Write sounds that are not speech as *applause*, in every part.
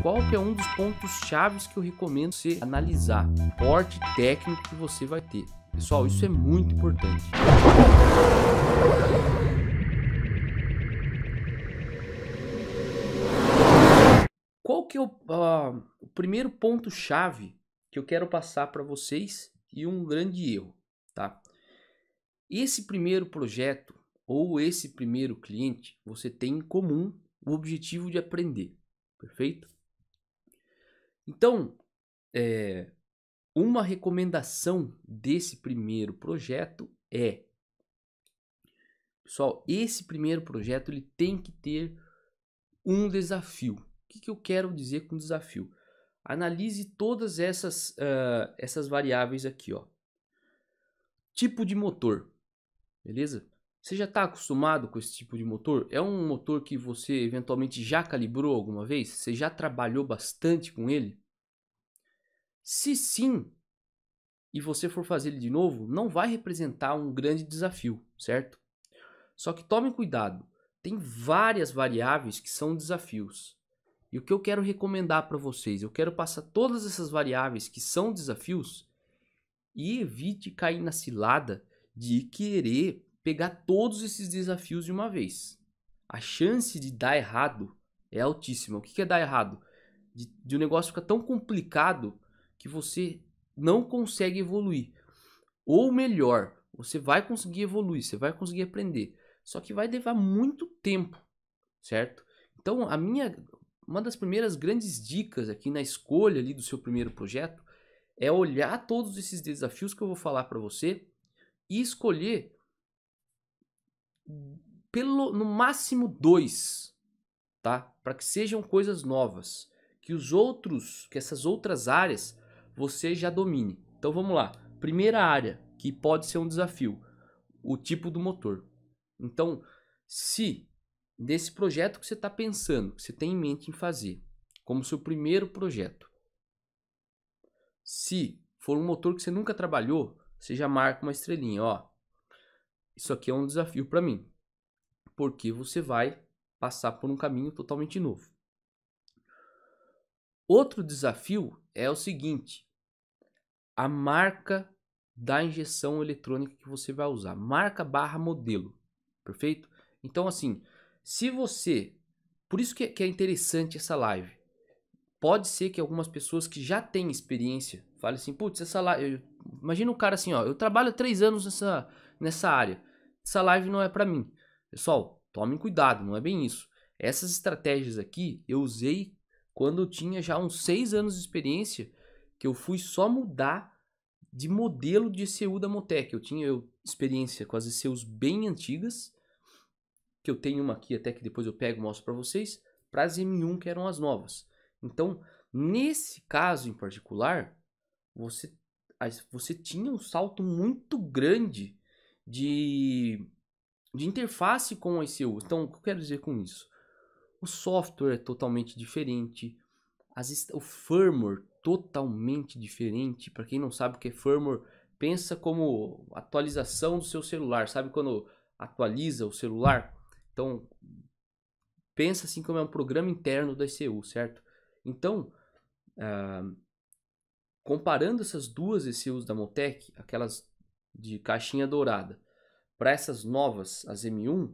Qual que é um dos pontos chaves que eu recomendo você analisar? O porte técnico que você vai ter. Pessoal, isso é muito importante. Qual que é o, uh, o primeiro ponto chave que eu quero passar para vocês e um grande erro, tá? Esse primeiro projeto ou esse primeiro cliente, você tem em comum o objetivo de aprender, perfeito? Então, é, uma recomendação desse primeiro projeto é, pessoal, esse primeiro projeto ele tem que ter um desafio. O que, que eu quero dizer com desafio? Analise todas essas, uh, essas variáveis aqui, ó. Tipo de motor, beleza? Você já está acostumado com esse tipo de motor? É um motor que você eventualmente já calibrou alguma vez? Você já trabalhou bastante com ele? Se sim, e você for fazer ele de novo, não vai representar um grande desafio, certo? Só que tome cuidado, tem várias variáveis que são desafios. E o que eu quero recomendar para vocês, eu quero passar todas essas variáveis que são desafios e evite cair na cilada de querer pegar todos esses desafios de uma vez. A chance de dar errado é altíssima. O que é dar errado? De, de um negócio ficar tão complicado que você não consegue evoluir. Ou melhor, você vai conseguir evoluir, você vai conseguir aprender. Só que vai levar muito tempo, certo? Então, a minha uma das primeiras grandes dicas aqui na escolha ali do seu primeiro projeto é olhar todos esses desafios que eu vou falar para você e escolher pelo no máximo dois, tá? Para que sejam coisas novas, que os outros, que essas outras áreas você já domine. Então vamos lá. Primeira área que pode ser um desafio, o tipo do motor. Então, se desse projeto que você está pensando, que você tem em mente em fazer, como seu primeiro projeto, se for um motor que você nunca trabalhou, você já marca uma estrelinha, ó isso aqui é um desafio para mim, porque você vai passar por um caminho totalmente novo. Outro desafio é o seguinte: a marca da injeção eletrônica que você vai usar, marca barra modelo, perfeito? Então, assim, se você. Por isso que é, é interessante essa live. Pode ser que algumas pessoas que já têm experiência falem assim: putz, essa live. Imagina um cara assim, ó, eu trabalho três anos nessa, nessa área essa live não é para mim. Pessoal, tomem cuidado, não é bem isso. Essas estratégias aqui eu usei quando eu tinha já uns 6 anos de experiência, que eu fui só mudar de modelo de ECU da Motec. Eu tinha eu, experiência com as ECUs bem antigas, que eu tenho uma aqui até que depois eu pego e mostro para vocês, para as M1 que eram as novas. Então, nesse caso em particular, você, você tinha um salto muito grande de, de interface com a ICU. Então, o que eu quero dizer com isso? O software é totalmente diferente, as, o firmware totalmente diferente. Para quem não sabe o que é firmware, pensa como atualização do seu celular. Sabe quando atualiza o celular? Então, pensa assim como é um programa interno da ICU, certo? Então, uh, comparando essas duas ECUs da Motec, aquelas de caixinha dourada para essas novas, as M1,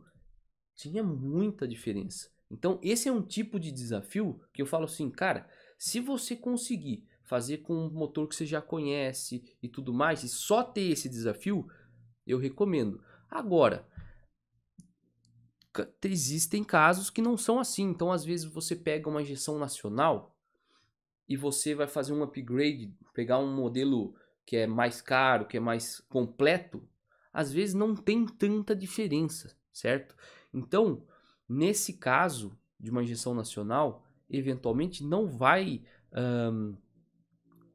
tinha muita diferença. Então, esse é um tipo de desafio que eu falo assim, cara, se você conseguir fazer com um motor que você já conhece e tudo mais, e só ter esse desafio, eu recomendo. Agora, existem casos que não são assim. Então, às vezes, você pega uma injeção nacional e você vai fazer um upgrade, pegar um modelo que é mais caro, que é mais completo, às vezes não tem tanta diferença, certo? Então, nesse caso de uma injeção nacional, eventualmente não vai um,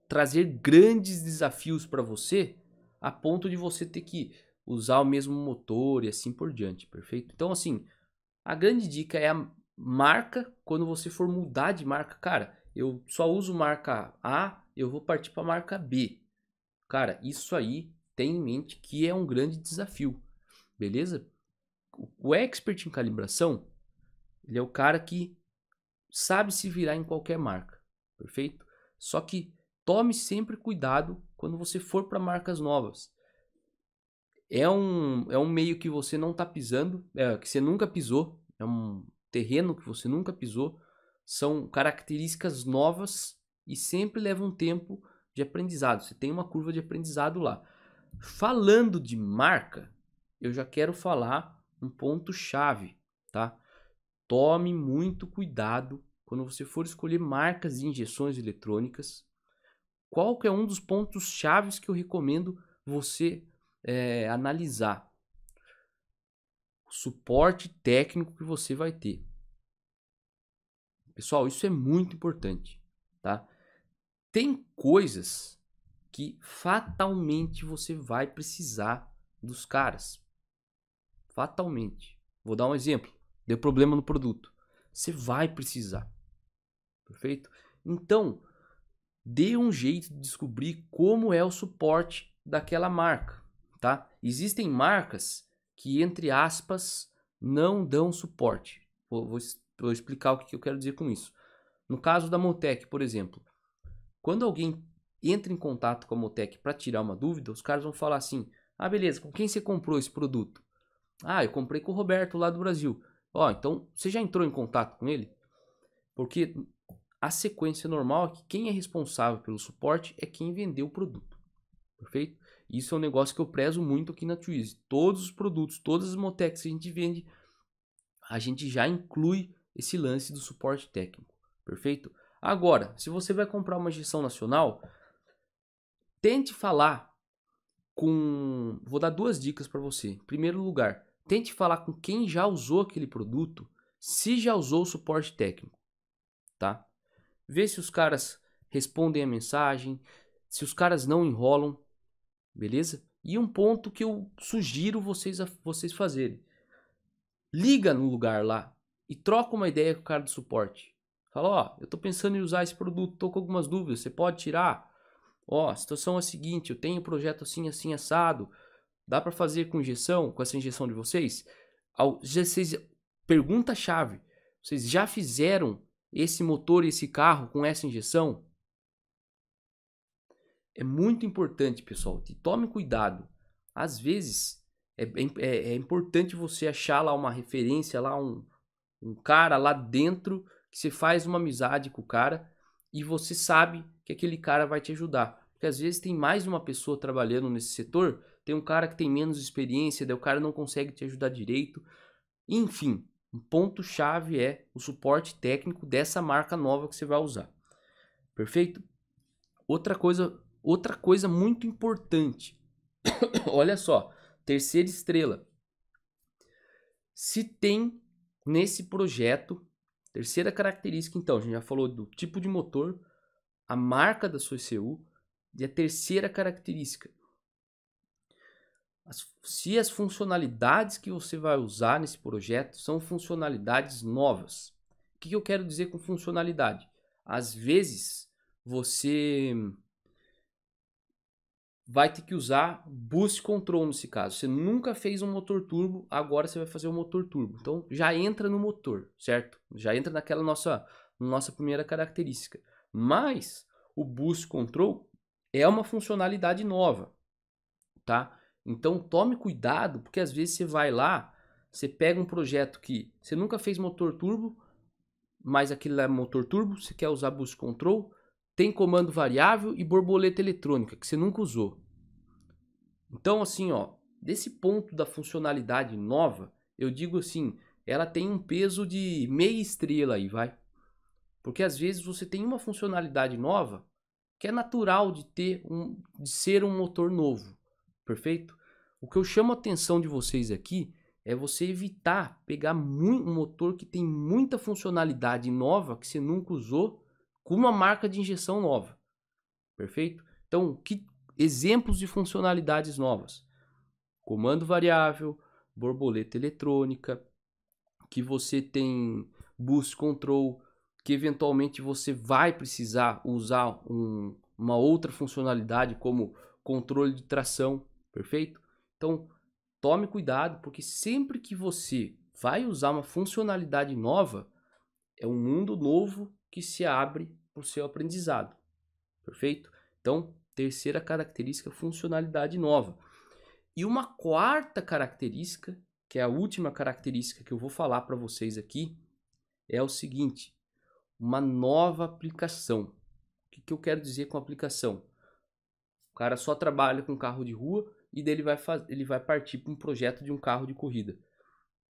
trazer grandes desafios para você a ponto de você ter que usar o mesmo motor e assim por diante, perfeito? Então, assim, a grande dica é a marca quando você for mudar de marca. Cara, eu só uso marca A, eu vou partir para a marca B. Cara, isso aí tem em mente que é um grande desafio, beleza? O expert em calibração, ele é o cara que sabe se virar em qualquer marca, perfeito? Só que tome sempre cuidado quando você for para marcas novas. É um, é um meio que você não está pisando, é, que você nunca pisou, é um terreno que você nunca pisou, são características novas e sempre leva um tempo de aprendizado. Você tem uma curva de aprendizado lá. Falando de marca, eu já quero falar um ponto chave, tá? Tome muito cuidado quando você for escolher marcas de injeções eletrônicas. Qual que é um dos pontos chaves que eu recomendo você é, analisar? O suporte técnico que você vai ter. Pessoal, isso é muito importante, tá? tem coisas que fatalmente você vai precisar dos caras. Fatalmente. Vou dar um exemplo. Deu problema no produto. Você vai precisar. Perfeito? Então, dê um jeito de descobrir como é o suporte daquela marca, tá? Existem marcas que, entre aspas, não dão suporte. Vou, vou, vou explicar o que eu quero dizer com isso. No caso da Montec, por exemplo, quando alguém entra em contato com a Motec para tirar uma dúvida, os caras vão falar assim: ah, beleza, com quem você comprou esse produto? Ah, eu comprei com o Roberto lá do Brasil. Ó, então você já entrou em contato com ele? Porque a sequência normal é que quem é responsável pelo suporte é quem vendeu o produto. Perfeito? Isso é um negócio que eu prezo muito aqui na Twizy. Todos os produtos, todas as Motecs que a gente vende, a gente já inclui esse lance do suporte técnico. Perfeito? Agora, se você vai comprar uma gestão nacional, tente falar com. Vou dar duas dicas para você. Em primeiro lugar, tente falar com quem já usou aquele produto, se já usou o suporte técnico, tá? Vê se os caras respondem a mensagem, se os caras não enrolam, beleza? E um ponto que eu sugiro vocês, a, vocês fazerem. Liga no lugar lá e troca uma ideia com o cara do suporte. Fala, ó, eu tô pensando em usar esse produto, tô com algumas dúvidas, você pode tirar? Ó, a situação é a seguinte, eu tenho um projeto assim, assim, assado, dá para fazer com injeção, com essa injeção de vocês? Ao, vocês Pergunta-chave, vocês já fizeram esse motor, esse carro com essa injeção? É muito importante, pessoal, e tome cuidado. Às vezes, é, é, é importante você achar lá uma referência, lá um, um cara lá dentro que você faz uma amizade com o cara e você sabe que aquele cara vai te ajudar. Porque às vezes tem mais uma pessoa trabalhando nesse setor, tem um cara que tem menos experiência, daí o cara não consegue te ajudar direito. Enfim, um ponto chave é o suporte técnico dessa marca nova que você vai usar. Perfeito? Outra coisa, outra coisa muito importante. *coughs* Olha só, terceira estrela. Se tem nesse projeto Terceira característica, então, a gente já falou do tipo de motor, a marca da sua ECU e a terceira característica. As, se as funcionalidades que você vai usar nesse projeto são funcionalidades novas. O que eu quero dizer com funcionalidade? Às vezes você vai ter que usar boost control nesse caso. Você nunca fez um motor turbo, agora você vai fazer um motor turbo. Então já entra no motor, certo? Já entra naquela nossa, nossa primeira característica. Mas o boost control é uma funcionalidade nova, tá? Então tome cuidado, porque às vezes você vai lá, você pega um projeto que você nunca fez motor turbo, mas aquilo é motor turbo, você quer usar boost control, tem comando variável e borboleta eletrônica, que você nunca usou. Então, assim, ó, desse ponto da funcionalidade nova, eu digo assim, ela tem um peso de meia estrela aí, vai. Porque às vezes você tem uma funcionalidade nova que é natural de ter um de ser um motor novo, perfeito? O que eu chamo a atenção de vocês aqui é você evitar pegar um motor que tem muita funcionalidade nova que você nunca usou com uma marca de injeção nova. Perfeito? Então, que exemplos de funcionalidades novas? Comando variável, borboleta eletrônica, que você tem boost control, que eventualmente você vai precisar usar um, uma outra funcionalidade como controle de tração, perfeito? Então, tome cuidado, porque sempre que você vai usar uma funcionalidade nova, é um mundo novo que se abre o seu aprendizado. Perfeito? Então, terceira característica, funcionalidade nova. E uma quarta característica, que é a última característica que eu vou falar para vocês aqui, é o seguinte: uma nova aplicação. O que, que eu quero dizer com aplicação? O cara só trabalha com carro de rua e dele vai, ele vai partir para um projeto de um carro de corrida.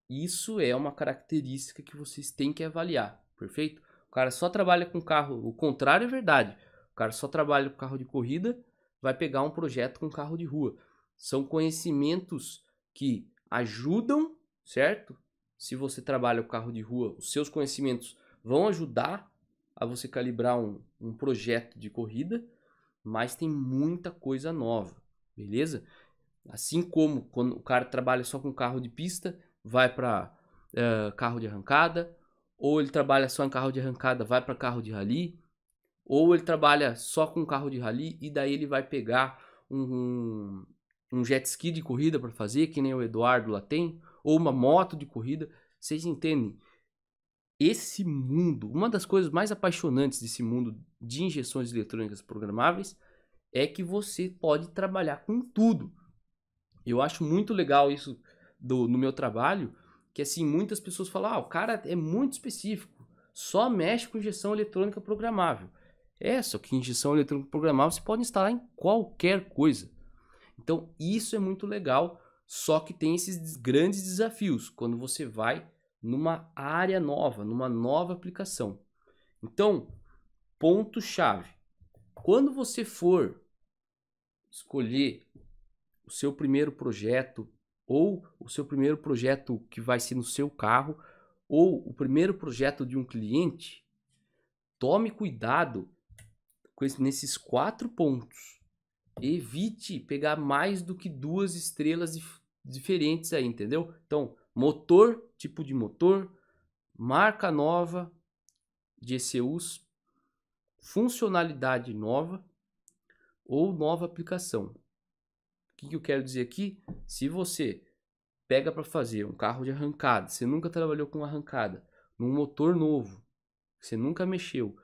Isso é uma característica que vocês têm que avaliar, perfeito? O cara só trabalha com carro. O contrário é verdade. O cara só trabalha com carro de corrida, vai pegar um projeto com carro de rua. São conhecimentos que ajudam, certo? Se você trabalha com carro de rua, os seus conhecimentos vão ajudar a você calibrar um, um projeto de corrida, mas tem muita coisa nova, beleza? Assim como quando o cara trabalha só com carro de pista, vai para uh, eh, carro de arrancada, ou ele trabalha só em carro de arrancada, vai para carro de rally, ou ele trabalha só com carro de rally e daí ele vai pegar um, um, jet ski de corrida para fazer, que nem o Eduardo lá tem, ou uma moto de corrida. Vocês entendem? Esse mundo, uma das coisas mais apaixonantes desse mundo de injeções eletrônicas programáveis é que você pode trabalhar com tudo. Eu acho muito legal isso do, no meu trabalho, que assim, muitas pessoas falam, ah, o cara é muito específico, só mexe com injeção eletrônica programável. É, só que injeção eletrônica programável você pode instalar em qualquer coisa. Então, isso é muito legal, só que tem esses grandes desafios quando você vai numa área nova, numa nova aplicação. Então, ponto chave. Quando você for escolher o seu primeiro projeto, ou o seu primeiro projeto que vai ser no seu carro, ou o primeiro projeto de um cliente, tome cuidado com esse, nesses quatro pontos. Evite pegar mais do que duas estrelas dif diferentes aí, entendeu? Então, motor, tipo de motor, marca nova de ECUs, funcionalidade nova ou nova aplicação que, que eu quero dizer aqui? Se você pega para fazer um carro de arrancada, você nunca trabalhou com arrancada, num motor novo, você nunca mexeu,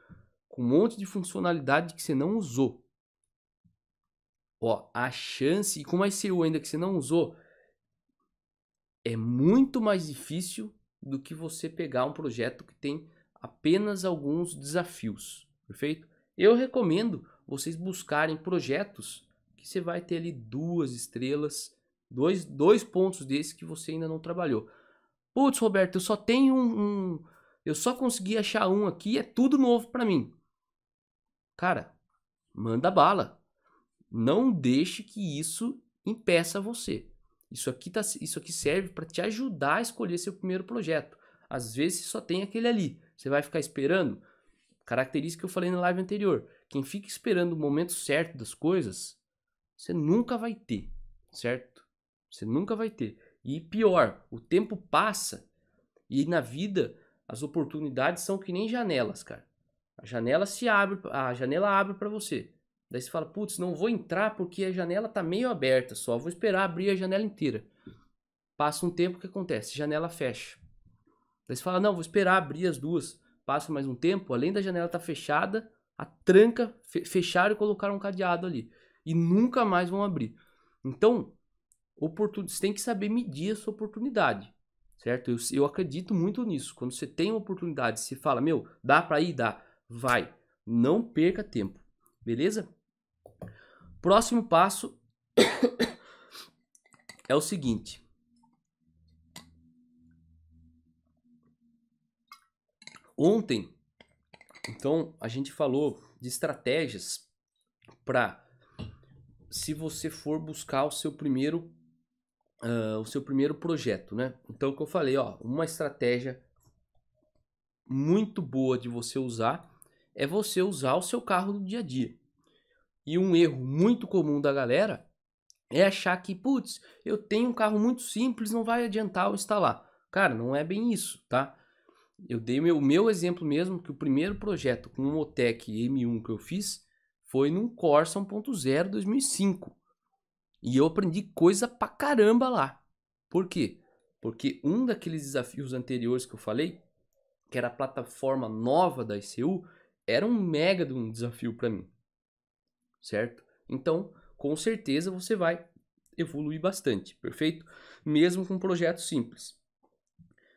com um monte de funcionalidade que você não usou. Ó, a chance, e com mais ICU ainda que você não usou, é muito mais difícil do que você pegar um projeto que tem apenas alguns desafios, perfeito? Eu recomendo vocês buscarem projetos você vai ter ali duas estrelas, dois, dois pontos desse que você ainda não trabalhou. Putz, Roberto, eu só tenho um, um eu só consegui achar um aqui, é tudo novo para mim. Cara, manda bala. Não deixe que isso impeça você. Isso aqui, tá, isso aqui serve para te ajudar a escolher seu primeiro projeto. Às vezes só tem aquele ali. Você vai ficar esperando? Característica que eu falei na live anterior. Quem fica esperando o momento certo das coisas você nunca vai ter, certo? Você nunca vai ter. E pior, o tempo passa e na vida as oportunidades são que nem janelas, cara. A janela se abre, a janela abre para você. Daí você fala, putz, não vou entrar porque a janela tá meio aberta só, vou esperar abrir a janela inteira. Passa um tempo, o que acontece? Janela fecha. Daí você fala, não, vou esperar abrir as duas. Passa mais um tempo, além da janela tá fechada, a tranca, fecharam e colocaram um cadeado ali e nunca mais vão abrir. Então, oportun... você tem que saber medir a sua oportunidade, certo? Eu, eu acredito muito nisso. Quando você tem uma oportunidade, se fala, meu, dá para ir, dá, vai. Não perca tempo, beleza? Próximo passo *coughs* é o seguinte. Ontem, então, a gente falou de estratégias para se você for buscar o seu primeiro uh, o seu primeiro projeto, né? Então, o que eu falei, ó, uma estratégia muito boa de você usar é você usar o seu carro no dia a dia. E um erro muito comum da galera é achar que, putz, eu tenho um carro muito simples, não vai adiantar eu instalar. Cara, não é bem isso, tá? Eu dei o meu, meu exemplo mesmo, que o primeiro projeto com o Motec M1 que eu fiz, foi num Corsa 1.0 2005. E eu aprendi coisa pra caramba lá. Por quê? Porque um daqueles desafios anteriores que eu falei, que era a plataforma nova da ICU, era um mega de um desafio para mim. Certo? Então, com certeza você vai evoluir bastante, perfeito? Mesmo com um projeto simples.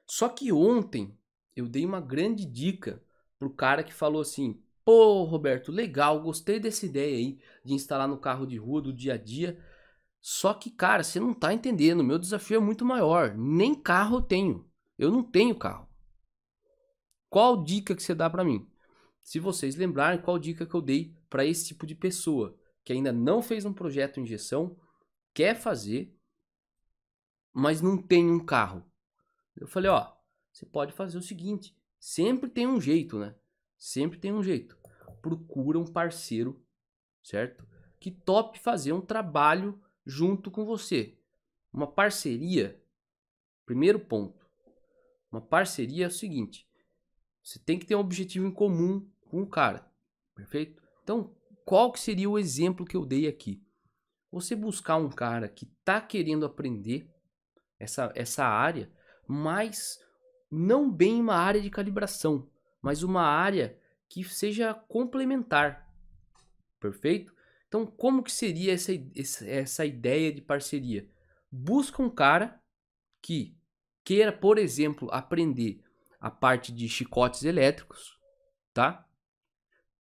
Só que ontem eu dei uma grande dica pro cara que falou assim: Pô, Roberto, legal, gostei dessa ideia aí de instalar no carro de rua do dia a dia. Só que, cara, você não tá entendendo, meu desafio é muito maior. Nem carro eu tenho. Eu não tenho carro. Qual dica que você dá para mim? Se vocês lembrarem qual dica que eu dei para esse tipo de pessoa que ainda não fez um projeto injeção, quer fazer, mas não tem um carro. Eu falei, ó, você pode fazer o seguinte, sempre tem um jeito, né? Sempre tem um jeito procura um parceiro, certo? Que top fazer um trabalho junto com você. Uma parceria, primeiro ponto. Uma parceria é o seguinte: você tem que ter um objetivo em comum com o cara, perfeito? Então, qual que seria o exemplo que eu dei aqui? Você buscar um cara que está querendo aprender essa, essa área, mas não bem uma área de calibração, mas uma área que seja complementar. Perfeito? Então, como que seria essa, essa ideia de parceria? Busca um cara que queira, por exemplo, aprender a parte de chicotes elétricos, tá?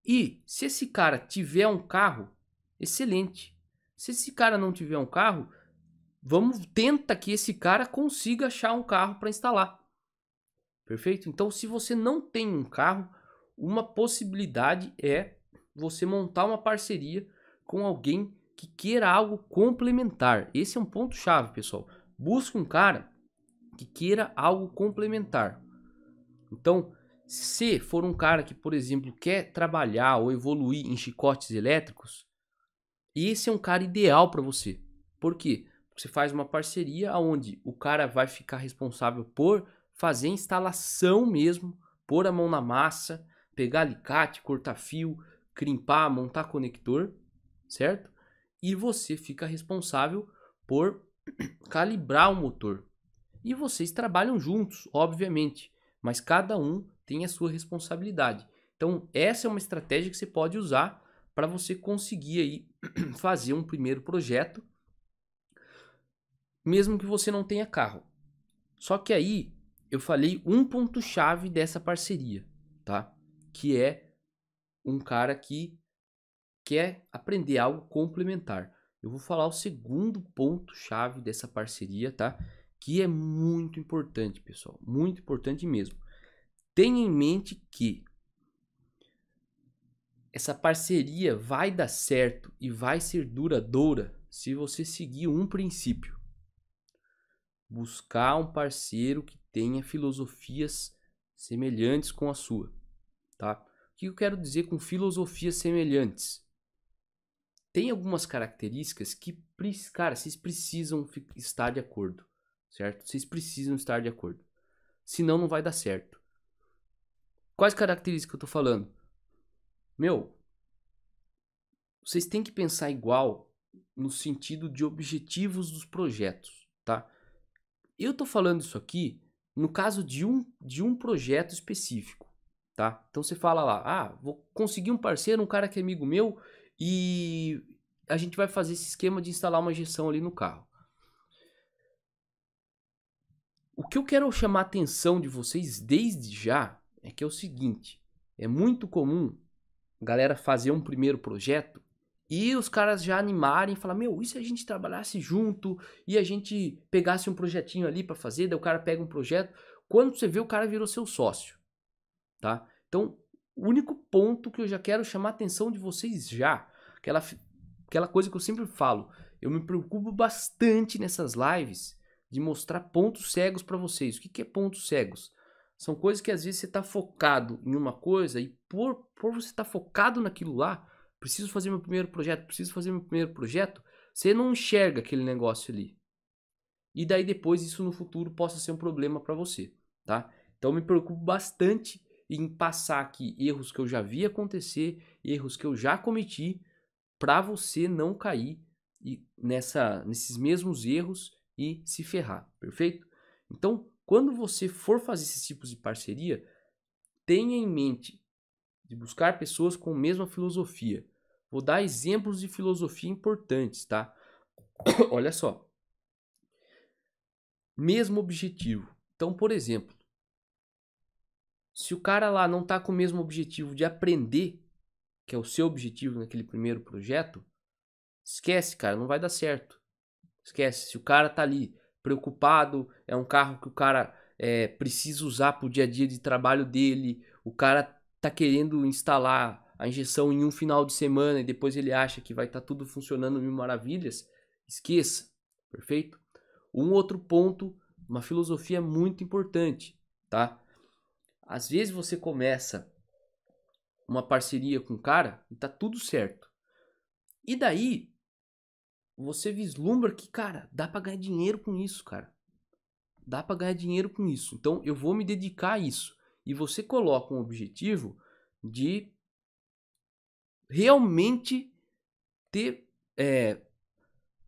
E se esse cara tiver um carro, excelente. Se esse cara não tiver um carro, vamos tenta que esse cara consiga achar um carro para instalar. Perfeito? Então, se você não tem um carro, uma possibilidade é você montar uma parceria com alguém que queira algo complementar. Esse é um ponto chave, pessoal. Busca um cara que queira algo complementar. Então, se for um cara que, por exemplo, quer trabalhar ou evoluir em chicotes elétricos, esse é um cara ideal para você. Por quê? Porque você faz uma parceria onde o cara vai ficar responsável por fazer a instalação mesmo, pôr a mão na massa, pegar alicate, cortar fio, crimpar, montar conector, certo? E você fica responsável por *clears throat* calibrar o motor. E vocês trabalham juntos, obviamente, mas cada um tem a sua responsabilidade. Então, essa é uma estratégia que você pode usar para você conseguir aí *clears throat* fazer um primeiro projeto, mesmo que você não tenha carro. Só que aí eu falei um ponto chave dessa parceria, tá? que é um cara que quer aprender algo complementar. Eu vou falar o segundo ponto chave dessa parceria, tá? Que é muito importante, pessoal, muito importante mesmo. Tenha em mente que essa parceria vai dar certo e vai ser duradoura se você seguir um princípio. Buscar um parceiro que tenha filosofias semelhantes com a sua. Tá? O que eu quero dizer com filosofias semelhantes? Tem algumas características que, cara, vocês precisam estar de acordo, certo? Vocês precisam estar de acordo. Senão não vai dar certo. Quais características eu tô falando? Meu, vocês têm que pensar igual no sentido de objetivos dos projetos, tá? Eu tô falando isso aqui no caso de um, de um projeto específico tá? Então você fala lá, ah, vou conseguir um parceiro, um cara que é amigo meu e a gente vai fazer esse esquema de instalar uma injeção ali no carro. O que eu quero chamar a atenção de vocês desde já é que é o seguinte: é muito comum a galera fazer um primeiro projeto e os caras já animarem e falar: Meu, e se a gente trabalhasse junto e a gente pegasse um projetinho ali para fazer? Daí o cara pega um projeto. Quando você vê, o cara virou seu sócio tá? Então, o único ponto que eu já quero chamar a atenção de vocês já, aquela, aquela coisa que eu sempre falo, eu me preocupo bastante nessas lives de mostrar pontos cegos para vocês. O que, que é pontos cegos? São coisas que às vezes você está focado em uma coisa e por, por você estar tá focado naquilo lá, preciso fazer meu primeiro projeto, preciso fazer meu primeiro projeto, você não enxerga aquele negócio ali. E daí depois isso no futuro possa ser um problema para você, tá? Então me preocupo bastante em passar aqui erros que eu já vi acontecer, erros que eu já cometi, para você não cair nessa, nesses mesmos erros e se ferrar, perfeito? Então, quando você for fazer esses tipos de parceria, tenha em mente de buscar pessoas com a mesma filosofia. Vou dar exemplos de filosofia importantes, tá? *coughs* Olha só. Mesmo objetivo. Então, por exemplo, se o cara lá não tá com o mesmo objetivo de aprender, que é o seu objetivo naquele primeiro projeto, esquece, cara, não vai dar certo. Esquece. Se o cara tá ali preocupado, é um carro que o cara é, precisa usar pro dia a dia de trabalho dele, o cara tá querendo instalar a injeção em um final de semana e depois ele acha que vai estar tá tudo funcionando mil maravilhas, esqueça, perfeito? Um outro ponto, uma filosofia muito importante, tá? Às vezes você começa uma parceria com o cara e tá tudo certo. E daí você vislumbra que, cara, dá para ganhar dinheiro com isso, cara. Dá para ganhar dinheiro com isso. Então eu vou me dedicar a isso. E você coloca um objetivo de realmente ter é,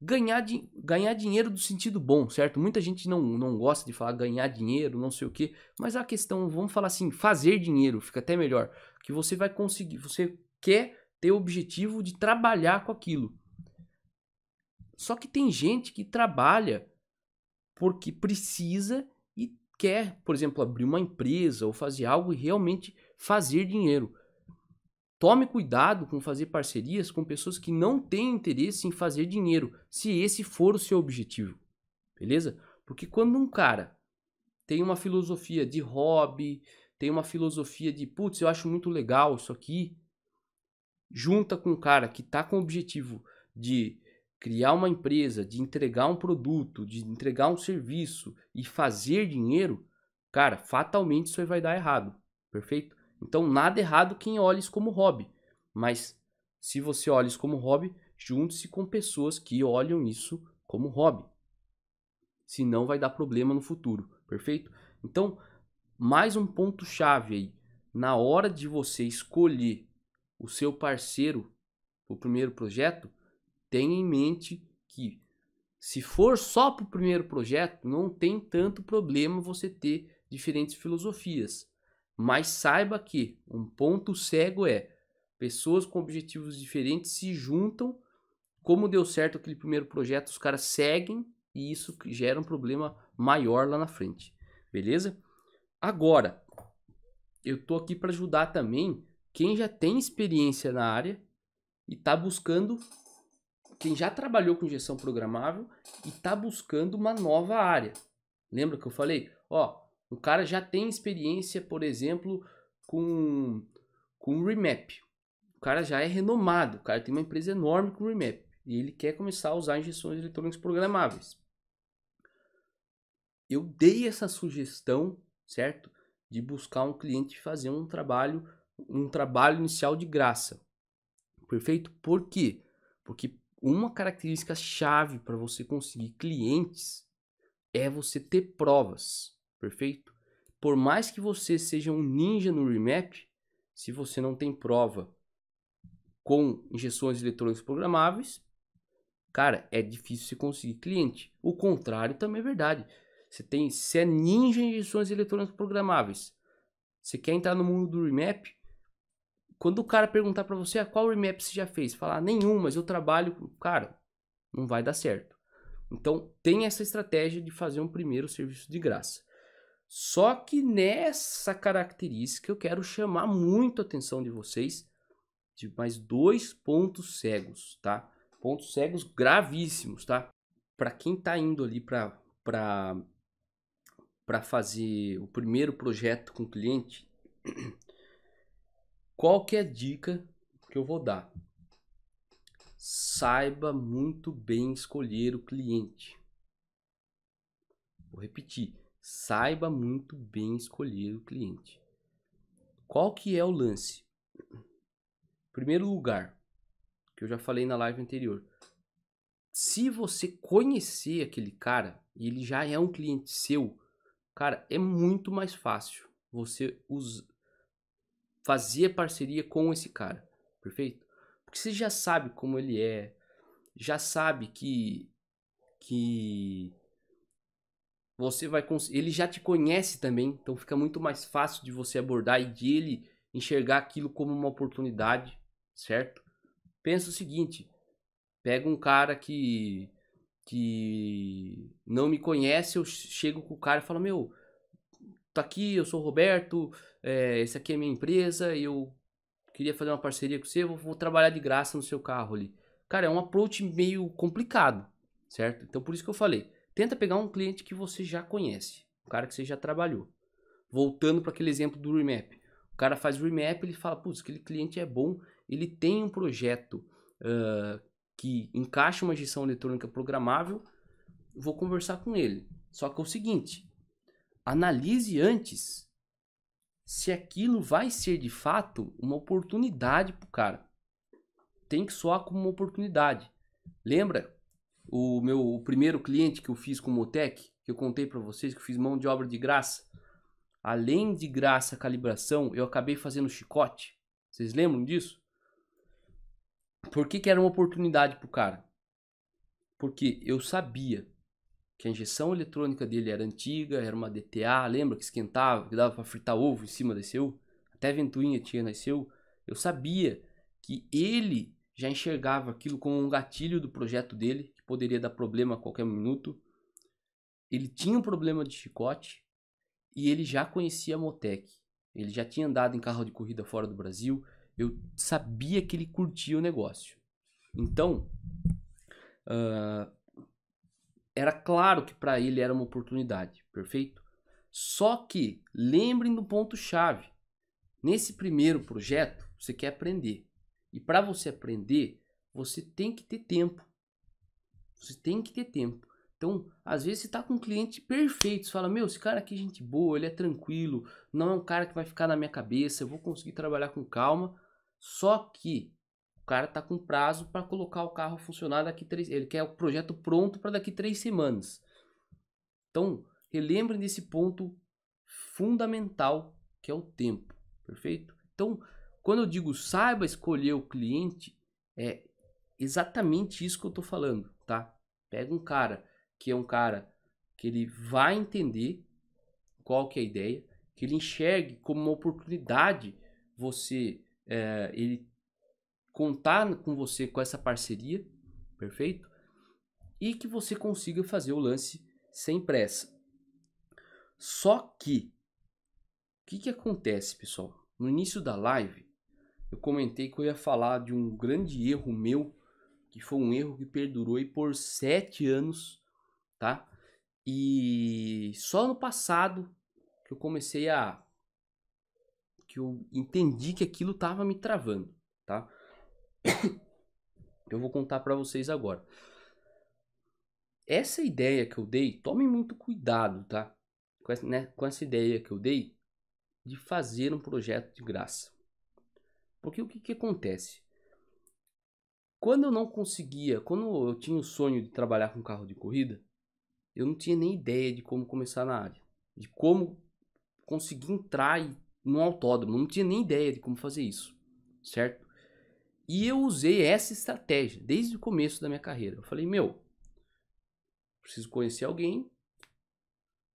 ganhar, ganhar dinheiro do sentido bom, certo? Muita gente não, não gosta de falar ganhar dinheiro, não sei o que, mas a questão, vamos falar assim, fazer dinheiro, fica até melhor, que você vai conseguir, você quer ter o objetivo de trabalhar com aquilo. Só que tem gente que trabalha porque precisa e quer, por exemplo, abrir uma empresa ou fazer algo e realmente fazer dinheiro. Tome cuidado com fazer parcerias com pessoas que não têm interesse em fazer dinheiro, se esse for o seu objetivo. Beleza? Porque quando um cara tem uma filosofia de hobby, tem uma filosofia de putz, eu acho muito legal isso aqui, junta com um cara que está com o objetivo de criar uma empresa, de entregar um produto, de entregar um serviço e fazer dinheiro, cara, fatalmente isso aí vai dar errado. Perfeito? Então, nada errado quem olha isso como hobby. Mas se você olha isso como hobby, junte-se com pessoas que olham isso como hobby. Senão vai dar problema no futuro, perfeito? Então, mais um ponto chave aí. Na hora de você escolher o seu parceiro o primeiro projeto, tenha em mente que se for só para o primeiro projeto, não tem tanto problema você ter diferentes filosofias. Mas saiba que um ponto cego é pessoas com objetivos diferentes se juntam. Como deu certo aquele primeiro projeto, os caras seguem e isso gera um problema maior lá na frente. Beleza? Agora, eu tô aqui para ajudar também quem já tem experiência na área e está buscando quem já trabalhou com gestão programável e está buscando uma nova área. Lembra que eu falei? Ó, o cara já tem experiência, por exemplo, com, com remap. O cara já é renomado, o cara tem uma empresa enorme com remap. E ele quer começar a usar injeções eletrônicas programáveis. Eu dei essa sugestão, certo? De buscar um cliente e fazer um trabalho, um trabalho inicial de graça. Perfeito? Por quê? Porque uma característica chave para você conseguir clientes é você ter provas perfeito? Por mais que você seja um ninja no remap, se você não tem prova com injeções eletrônicas programáveis, cara, é difícil você conseguir cliente. O contrário também é verdade. Você tem, se é ninja em injeções eletrônicas programáveis, você quer entrar no mundo do remap, quando o cara perguntar para você ah, qual remap você já fez, falar ah, nenhum, mas eu trabalho, cara, não vai dar certo. Então tem essa estratégia de fazer um primeiro serviço de graça. Só que nessa característica eu quero chamar muito a atenção de vocês de mais dois pontos cegos, tá? Pontos cegos gravíssimos, tá? Para quem tá indo ali para para para fazer o primeiro projeto com o cliente, *clears throat* qual é a dica que eu vou dar? Saiba muito bem escolher o cliente. Vou repetir. Saiba muito bem escolher o cliente. Qual que é o lance? Primeiro lugar, que eu já falei na live anterior. Se você conhecer aquele cara e ele já é um cliente seu, cara, é muito mais fácil você usar, fazer parceria com esse cara, perfeito? Porque você já sabe como ele é, já sabe que que você vai ele já te conhece também, então fica muito mais fácil de você abordar e de ele enxergar aquilo como uma oportunidade, certo? Pensa o seguinte, pega um cara que que não me conhece, eu chego com o cara e falo, meu, tá aqui, eu sou o Roberto, é, essa aqui é minha empresa, eu queria fazer uma parceria com você, vou, vou trabalhar de graça no seu carro ali. Cara, é um approach meio complicado, certo? Então por isso que eu falei, Tenta pegar um cliente que você já conhece, um cara que você já trabalhou. Voltando para aquele exemplo do remap. O cara faz o remap, ele fala, putz, aquele cliente é bom, ele tem um projeto uh, que encaixa uma gestão eletrônica programável, vou conversar com ele. Só que é o seguinte, analise antes se aquilo vai ser de fato uma oportunidade para o cara. Tem que soar como uma oportunidade. Lembra o meu o primeiro cliente que eu fiz com o Motec, que eu contei para vocês que eu fiz mão de obra de graça. Além de graça calibração, eu acabei fazendo chicote. Vocês lembram disso? Por que, que era uma oportunidade pro cara? Porque eu sabia que a injeção eletrônica dele era antiga, era uma DTA, lembra que esquentava, que dava para fritar ovo em cima da SEU? Até ventoinha tinha na SEU. Eu sabia que ele já enxergava aquilo como um gatilho do projeto dele, poderia dar problema a qualquer minuto. Ele tinha um problema de chicote e ele já conhecia a Motec. Ele já tinha andado em carro de corrida fora do Brasil. Eu sabia que ele curtia o negócio. Então, uh, era claro que para ele era uma oportunidade, perfeito? Só que lembrem do ponto-chave. Nesse primeiro projeto, você quer aprender. E para você aprender, você tem que ter tempo. Você tem que ter tempo. Então, às vezes você tá com um cliente perfeito, você fala, meu, esse cara aqui é gente boa, ele é tranquilo, não é um cara que vai ficar na minha cabeça, eu vou conseguir trabalhar com calma. Só que o cara tá com prazo para colocar o carro funcionar daqui três, ele quer o projeto pronto para daqui três semanas. Então, relembre desse ponto fundamental que é o tempo, perfeito? Então, quando eu digo saiba escolher o cliente, é exatamente isso que eu estou falando tá? Pega um cara que é um cara que ele vai entender qual que é a ideia, que ele enxergue como uma oportunidade você é, ele contar com você com essa parceria, perfeito? E que você consiga fazer o lance sem pressa. Só que o que, que acontece, pessoal? No início da live, eu comentei que eu ia falar de um grande erro meu que foi um erro que perdurou aí por sete anos, tá? E só no passado que eu comecei a. que eu entendi que aquilo tava me travando, tá? *coughs* Eu vou contar para vocês agora. Essa ideia que eu dei, tome muito cuidado, tá? Com essa, né? com essa ideia que eu dei de fazer um projeto de graça. Porque o que, que acontece? Quando eu não conseguia, quando eu tinha o sonho de trabalhar com carro de corrida, eu não tinha nem ideia de como começar na área, de como conseguir entrar no autódromo, não tinha nem ideia de como fazer isso, certo? E eu usei essa estratégia desde o começo da minha carreira. Eu falei, meu, preciso conhecer alguém,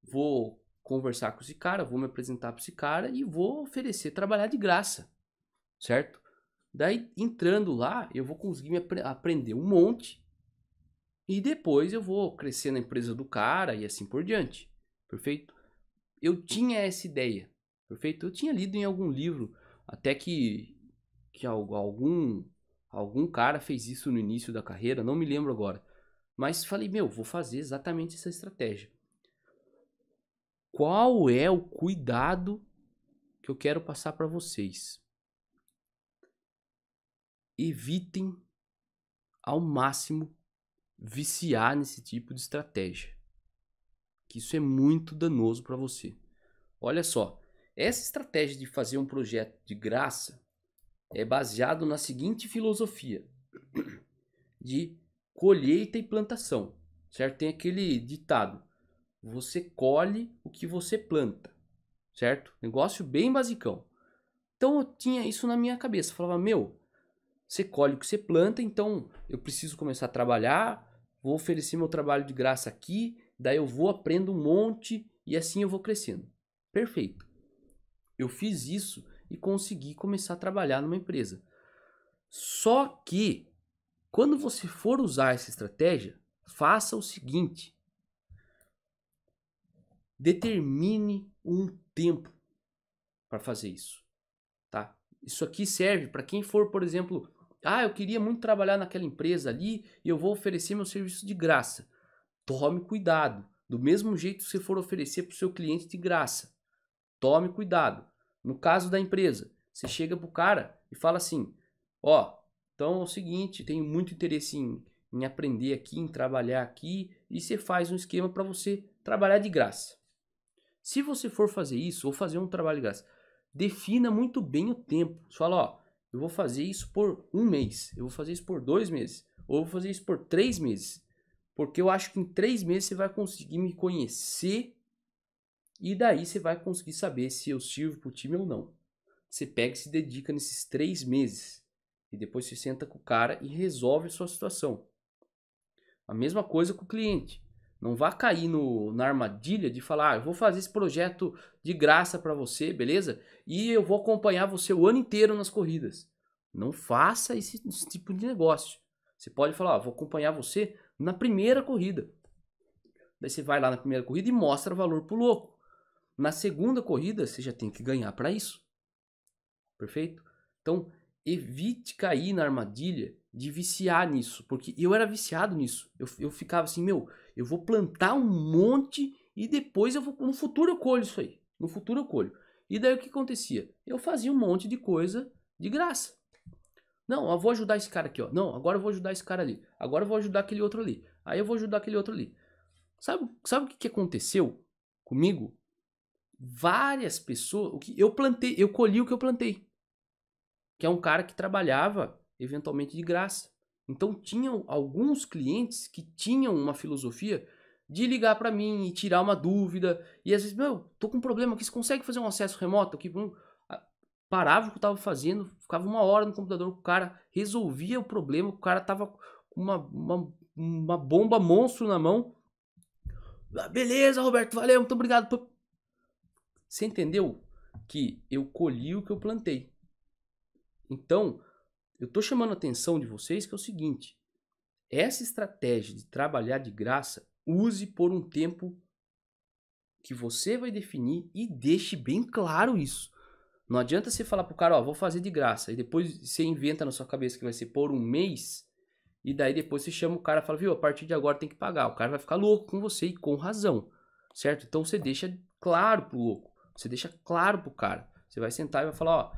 vou conversar com esse cara, vou me apresentar para esse cara e vou oferecer trabalhar de graça, certo? Daí, entrando lá, eu vou conseguir me aprender um monte. E depois eu vou crescer na empresa do cara e assim por diante. Perfeito? Eu tinha essa ideia. Perfeito? Eu tinha lido em algum livro, até que, que algum, algum cara fez isso no início da carreira, não me lembro agora. Mas falei, meu, vou fazer exatamente essa estratégia. Qual é o cuidado que eu quero passar para vocês? evitem ao máximo viciar nesse tipo de estratégia. Que isso é muito danoso para você. Olha só, essa estratégia de fazer um projeto de graça é baseado na seguinte filosofia *coughs* de colheita e plantação, certo? Tem aquele ditado: você colhe o que você planta, certo? Negócio bem basicão. Então eu tinha isso na minha cabeça, falava: "Meu, você colhe o que você planta, então eu preciso começar a trabalhar, vou oferecer meu trabalho de graça aqui, daí eu vou aprendo um monte e assim eu vou crescendo. Perfeito. Eu fiz isso e consegui começar a trabalhar numa empresa. Só que quando você for usar essa estratégia, faça o seguinte: determine um tempo para fazer isso, tá? Isso aqui serve para quem for, por exemplo, ah, eu queria muito trabalhar naquela empresa ali e eu vou oferecer meu serviço de graça. Tome cuidado. Do mesmo jeito que você for oferecer para o seu cliente de graça. Tome cuidado. No caso da empresa, você chega para o cara e fala assim: Ó, então é o seguinte, tenho muito interesse em, em aprender aqui, em trabalhar aqui, e você faz um esquema para você trabalhar de graça. Se você for fazer isso, ou fazer um trabalho de graça, defina muito bem o tempo. Você fala: Ó eu vou fazer isso por um mês, eu vou fazer isso por dois meses, ou eu vou fazer isso por três meses. Porque eu acho que em três meses você vai conseguir me conhecer e daí você vai conseguir saber se eu sirvo para o time ou não. Você pega e se dedica nesses três meses. E depois você senta com o cara e resolve a sua situação. A mesma coisa com o cliente. Não vá cair no, na armadilha de falar, ah, eu vou fazer esse projeto de graça para você, beleza? E eu vou acompanhar você o ano inteiro nas corridas. Não faça esse, esse tipo de negócio. Você pode falar, ah, vou acompanhar você na primeira corrida. Daí você vai lá na primeira corrida e mostra valor pro louco. Na segunda corrida, você já tem que ganhar para isso. Perfeito? Então, evite cair na armadilha de viciar nisso, porque eu era viciado nisso. Eu, eu ficava assim, meu, eu vou plantar um monte e depois eu vou. No futuro eu colho isso aí. No futuro eu colho. E daí o que acontecia? Eu fazia um monte de coisa de graça. Não, eu vou ajudar esse cara aqui, ó. Não, agora eu vou ajudar esse cara ali. Agora eu vou ajudar aquele outro ali. Aí eu vou ajudar aquele outro ali. Sabe, sabe o que, que aconteceu comigo? Várias pessoas. O que eu plantei, eu colhi o que eu plantei. Que é um cara que trabalhava eventualmente de graça. Então tinham alguns clientes que tinham uma filosofia de ligar para mim e tirar uma dúvida. E às vezes, meu, tô com um problema aqui, você consegue fazer um acesso remoto aqui? parava o que eu tava fazendo, ficava uma hora no computador com o cara, resolvia o problema, o cara tava com uma, uma, uma bomba monstro na mão. Ah, beleza, Roberto, valeu, muito obrigado. Por... Você entendeu que eu colhi o que eu plantei. Então, eu estou chamando a atenção de vocês que é o seguinte: essa estratégia de trabalhar de graça, use por um tempo que você vai definir e deixe bem claro isso. Não adianta você falar pro cara, ó, vou fazer de graça, e depois você inventa na sua cabeça que vai ser por um mês, e daí depois você chama o cara e fala, viu, a partir de agora tem que pagar. O cara vai ficar louco com você e com razão, certo? Então você deixa claro pro louco, você deixa claro pro cara. Você vai sentar e vai falar, ó,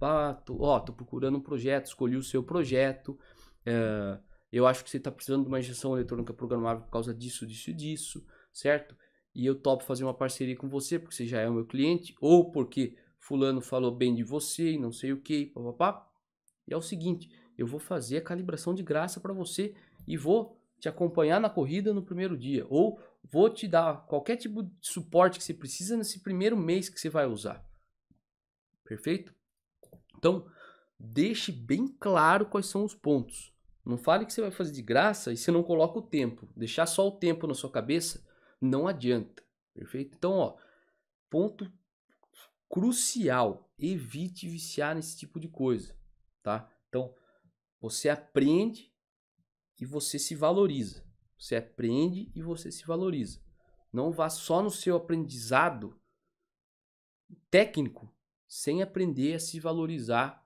ah, tô, ó, tô procurando um projeto, escolhi o seu projeto. É, eu acho que você está precisando de uma injeção eletrônica programável por causa disso, disso, disso, certo? E eu topo fazer uma parceria com você, porque você já é o meu cliente, ou porque fulano falou bem de você e não sei o que, papapá. E é o seguinte, eu vou fazer a calibração de graça para você e vou te acompanhar na corrida no primeiro dia, ou vou te dar qualquer tipo de suporte que você precisa nesse primeiro mês que você vai usar. Perfeito? Então, deixe bem claro quais são os pontos. Não fale que você vai fazer de graça e você não coloca o tempo. Deixar só o tempo na sua cabeça não adianta. Perfeito? Então, ó, ponto crucial, evite viciar nesse tipo de coisa, tá? Então, você aprende e você se valoriza. Você aprende e você se valoriza. Não vá só no seu aprendizado técnico sem aprender a se valorizar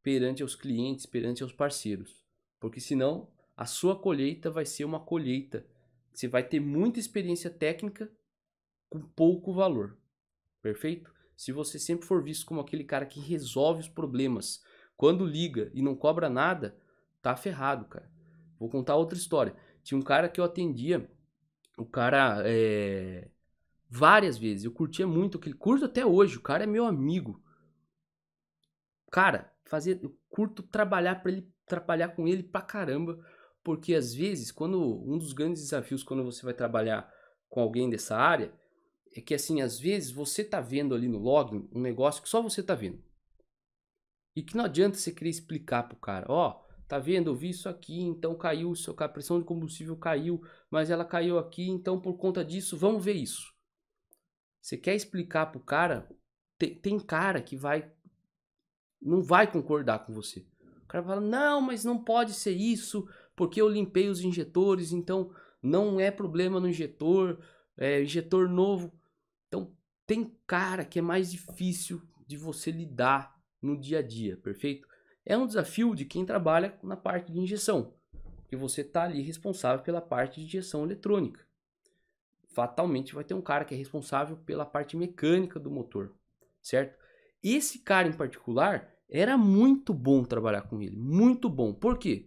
perante os clientes, perante os parceiros. Porque senão a sua colheita vai ser uma colheita. Você vai ter muita experiência técnica com pouco valor. Perfeito? Se você sempre for visto como aquele cara que resolve os problemas, quando liga e não cobra nada, tá ferrado, cara. Vou contar outra história. Tinha um cara que eu atendia, o cara é, várias vezes. Eu curtia muito aquele. Curto até hoje, o cara é meu amigo. Cara, fazer, eu curto trabalhar para ele, trabalhar com ele pra caramba, porque às vezes, quando um dos grandes desafios quando você vai trabalhar com alguém dessa área, é que assim, às vezes você tá vendo ali no login um negócio que só você tá vendo. E que não adianta você querer explicar pro cara, ó, oh, tá vendo, eu vi isso aqui, então caiu, a pressão de combustível caiu, mas ela caiu aqui, então por conta disso, vamos ver isso. Você quer explicar pro cara? Tem, tem cara que vai. Não vai concordar com você. O cara fala: não, mas não pode ser isso, porque eu limpei os injetores, então não é problema no injetor, é injetor novo. Então, tem cara que é mais difícil de você lidar no dia a dia, perfeito? É um desafio de quem trabalha na parte de injeção, porque você está ali responsável pela parte de injeção eletrônica fatalmente vai ter um cara que é responsável pela parte mecânica do motor, certo? Esse cara em particular era muito bom trabalhar com ele, muito bom. Por quê?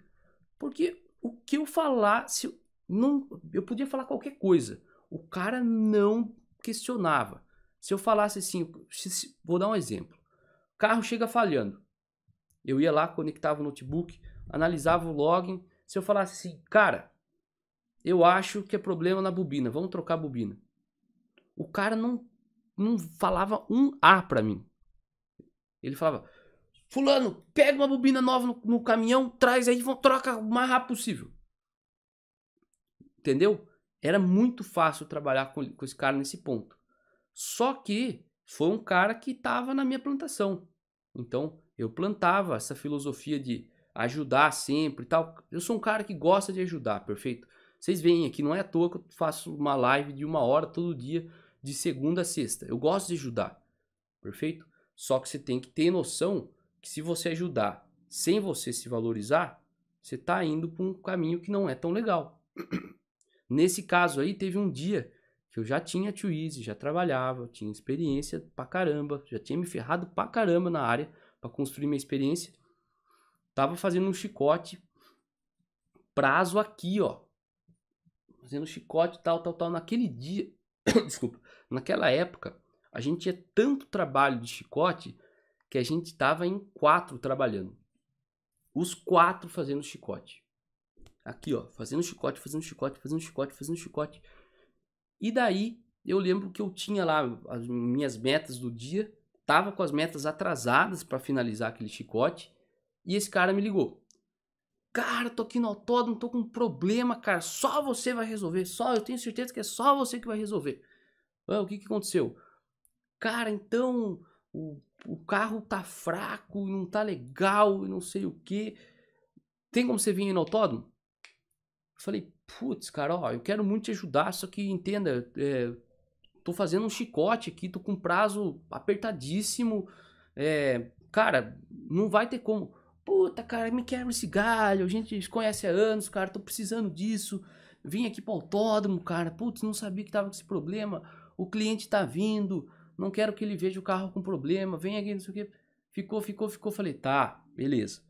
Porque o que eu falasse, não, eu podia falar qualquer coisa. O cara não questionava. Se eu falasse assim, vou dar um exemplo. O carro chega falhando. Eu ia lá, conectava o notebook, analisava o login. Se eu falasse assim, cara, eu acho que é problema na bobina. Vamos trocar a bobina. O cara não, não falava um A pra mim. Ele falava: Fulano, pega uma bobina nova no, no caminhão, traz aí, troca o mais rápido possível. Entendeu? Era muito fácil trabalhar com, com esse cara nesse ponto. Só que foi um cara que estava na minha plantação. Então eu plantava essa filosofia de ajudar sempre e tal. Eu sou um cara que gosta de ajudar, perfeito? Vocês veem aqui, não é à toa que eu faço uma live de uma hora todo dia, de segunda a sexta. Eu gosto de ajudar, perfeito? Só que você tem que ter noção que se você ajudar sem você se valorizar, você está indo para um caminho que não é tão legal. *clears throat* Nesse caso aí, teve um dia que eu já tinha tio Easy, já trabalhava, tinha experiência pra caramba, já tinha me ferrado pra caramba na área para construir minha experiência. Tava fazendo um chicote prazo aqui, ó, fazendo chicote, tal, tal, tal. Naquele dia, *coughs* desculpa, naquela época, a gente tinha tanto trabalho de chicote que a gente estava em quatro trabalhando. Os quatro fazendo chicote. Aqui, ó, fazendo chicote, fazendo chicote, fazendo chicote, fazendo chicote. E daí, eu lembro que eu tinha lá as minhas metas do dia, tava com as metas atrasadas para finalizar aquele chicote, e esse cara me ligou. Cara, tô aqui no autódromo, tô com um problema, cara. Só você vai resolver. Só, eu tenho certeza que é só você que vai resolver. Ah, o que, que aconteceu? Cara, então o, o carro tá fraco, não tá legal, não sei o que. Tem como você vir no autódromo? Eu falei, putz, cara, ó, eu quero muito te ajudar, só que entenda, é, tô fazendo um chicote aqui, tô com prazo apertadíssimo. É, cara, não vai ter como. Puta, cara, me quero esse galho, a gente conhece há anos, cara, tô precisando disso. Vim aqui pro autódromo, cara. Putz, não sabia que tava com esse problema. O cliente tá vindo, não quero que ele veja o carro com problema. Vem aqui, não sei o que. Ficou, ficou, ficou. Falei, tá, beleza.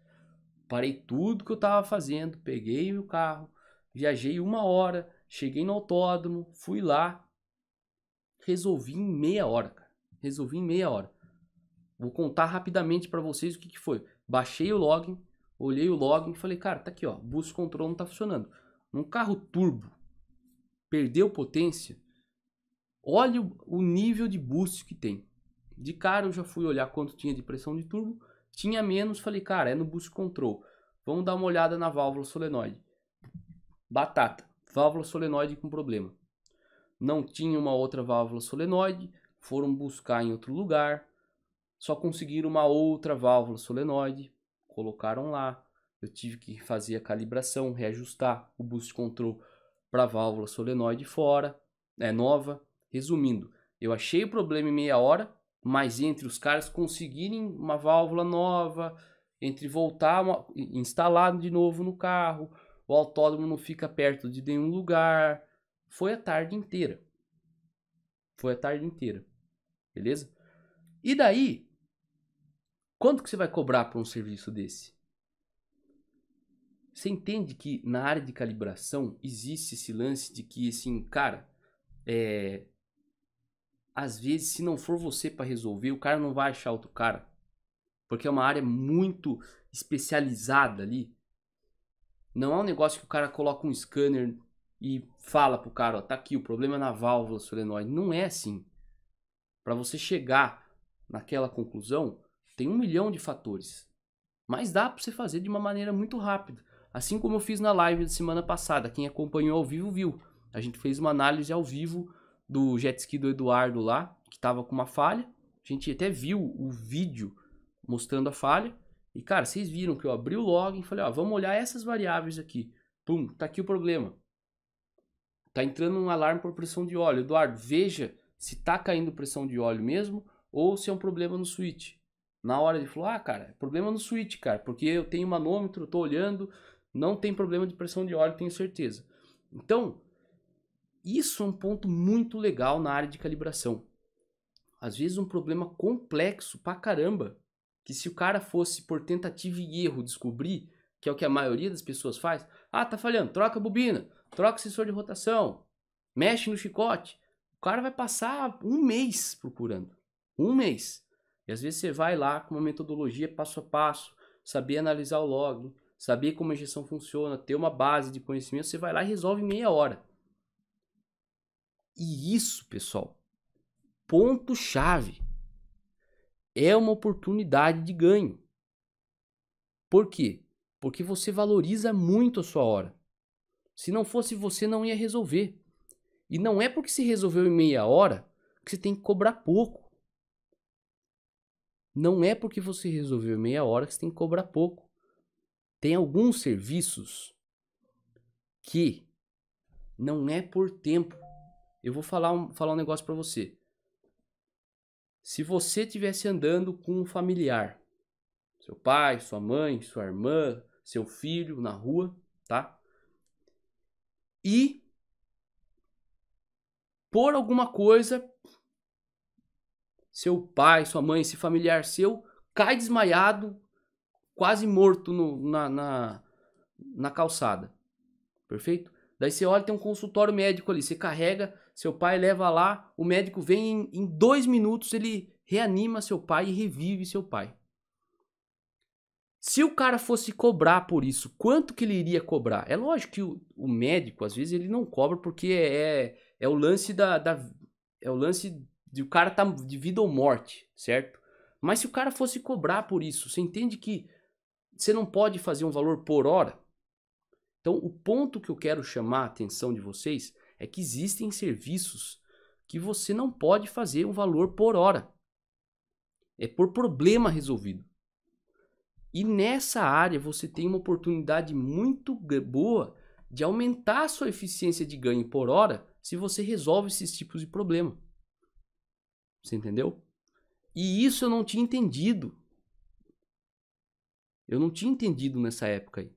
Parei tudo que eu tava fazendo, peguei o carro, viajei uma hora, cheguei no autódromo, fui lá, resolvi em meia hora, cara. Resolvi em meia hora. Vou contar rapidamente para vocês o que, que foi. Baixei o login, olhei o login e falei, cara, tá aqui, ó, boost control não tá funcionando. Num carro turbo, perdeu potência, olha o, o nível de boost que tem. De cara eu já fui olhar quanto tinha de pressão de turbo, tinha menos, falei, cara, é no boost control. Vamos dar uma olhada na válvula solenoide. Batata, válvula solenoide com problema. Não tinha uma outra válvula solenoide, foram buscar em outro lugar, só conseguiram uma outra válvula solenoide, colocaram lá. Eu tive que fazer a calibração, reajustar o boost control para a válvula solenoide fora, é nova. Resumindo, eu achei o problema em meia hora, mas entre os caras conseguirem uma válvula nova, entre voltar uma, instalar de novo no carro, o autódromo não fica perto de nenhum lugar. Foi a tarde inteira. Foi a tarde inteira. Beleza? E daí, Quanto que você vai cobrar por um serviço desse? Você entende que na área de calibração existe esse lance de que, assim, cara, é... às vezes se não for você para resolver, o cara não vai achar outro cara. Porque é uma área muito especializada ali. Não é um negócio que o cara coloca um scanner e fala pro cara, ó, tá aqui, o problema é na válvula solenoide. Não é assim. Para você chegar naquela conclusão, tem um milhão de fatores. Mas dá para você fazer de uma maneira muito rápida. Assim como eu fiz na live da semana passada. Quem acompanhou ao vivo viu. A gente fez uma análise ao vivo do jet ski do Eduardo lá, que estava com uma falha. A gente até viu o vídeo mostrando a falha. E, cara, vocês viram que eu abri o login e falei, ó, vamos olhar essas variáveis aqui. Pum, tá aqui o problema. Tá entrando um alarme por pressão de óleo. Eduardo, veja se tá caindo pressão de óleo mesmo ou se é um problema no switch na hora ele falou: "Ah, cara, é problema no switch, cara, porque eu tenho manômetro, tô olhando, não tem problema de pressão de óleo, tenho certeza". Então, isso é um ponto muito legal na área de calibração. Às vezes um problema complexo pra caramba, que se o cara fosse por tentativa e erro descobrir, que é o que a maioria das pessoas faz, ah, tá falhando, troca a bobina, troca o sensor de rotação, mexe no chicote. O cara vai passar um mês procurando. Um mês. E às vezes você vai lá com uma metodologia passo a passo, saber analisar o log, saber como a injeção funciona, ter uma base de conhecimento, você vai lá e resolve em meia hora. E isso, pessoal, ponto chave. É uma oportunidade de ganho. Por quê? Porque você valoriza muito a sua hora. Se não fosse você, não ia resolver. E não é porque se resolveu em meia hora que você tem que cobrar pouco. Não é porque você resolveu meia hora que você tem que cobrar pouco. Tem alguns serviços que não é por tempo. Eu vou falar um, falar um negócio para você. Se você estivesse andando com um familiar, seu pai, sua mãe, sua irmã, seu filho na rua, tá? E por alguma coisa seu pai, sua mãe, esse familiar seu, cai desmaiado, quase morto no, na, na, na calçada. Perfeito? Daí você olha, tem um consultório médico ali. Você carrega, seu pai leva lá, o médico vem em, em dois minutos, ele reanima seu pai e revive seu pai. Se o cara fosse cobrar por isso, quanto que ele iria cobrar? É lógico que o, o médico, às vezes, ele não cobra porque é, é, é o lance da, da. É o lance de o cara tá de vida ou morte, certo? Mas se o cara fosse cobrar por isso, você entende que você não pode fazer um valor por hora? Então, o ponto que eu quero chamar a atenção de vocês é que existem serviços que você não pode fazer um valor por hora. É por problema resolvido. E nessa área você tem uma oportunidade muito boa de aumentar a sua eficiência de ganho por hora se você resolve esses tipos de problema. Você entendeu? E isso eu não tinha entendido. Eu não tinha entendido nessa época aí.